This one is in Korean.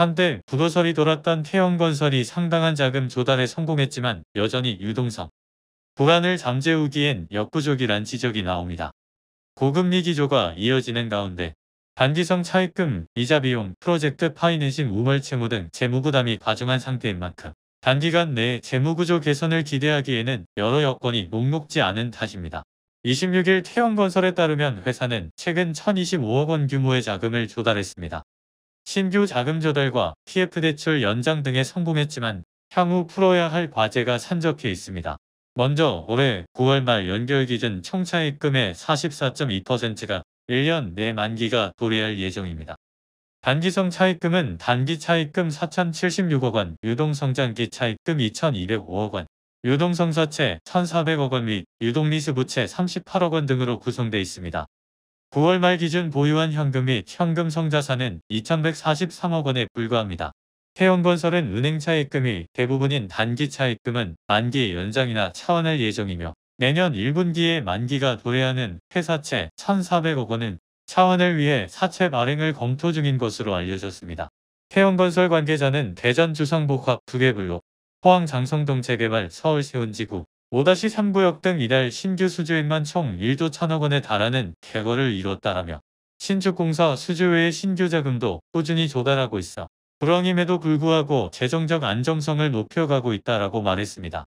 한때 불호설이 돌았던 태형건설이 상당한 자금 조달에 성공했지만 여전히 유동성, 불안을 잠재우기엔 역부족이란 지적이 나옵니다. 고금리 기조가 이어지는 가운데 단기성 차입금, 이자 비용, 프로젝트 파이낸싱 우월 채무 등 재무 부담이 과중한 상태인 만큼 단기간 내에 재무구조 개선을 기대하기에는 여러 여건이 녹록지 않은 탓입니다. 26일 태형건설에 따르면 회사는 최근 1025억 원 규모의 자금을 조달했습니다. 신규 자금 조달과 TF대출 연장 등에 성공했지만 향후 풀어야 할 과제가 산적해 있습니다. 먼저 올해 9월 말 연결 기준 총차입금의 44.2%가 1년 내 만기가 도래할 예정입니다. 단기성 차입금은 단기 차입금 4,076억 원, 유동성장기 차입금 2,205억 원, 유동성사채 1,400억 원 및 유동리스 부채 38억 원 등으로 구성되어 있습니다. 9월 말 기준 보유한 현금 및 현금 성자산은 2,143억 원에 불과합니다. 태형건설은 은행 차입금이 대부분인 단기 차입금은 만기 연장이나 차환할 예정이며 내년 1분기에 만기가 도래하는 회사채 1,400억 원은 차환을 위해 사채 발행을 검토 중인 것으로 알려졌습니다. 태형건설 관계자는 대전 주상복합 두개블록, 포항 장성동 재개발 서울 세운지구, 5-3구역 등 이달 신규 수주액만 총 1조 1 0 0 0억 원에 달하는 쾌거를 이뤘다라며 신축공사 수주 외의 신규 자금도 꾸준히 조달하고 있어 불황임에도 불구하고 재정적 안정성을 높여가고 있다라고 말했습니다.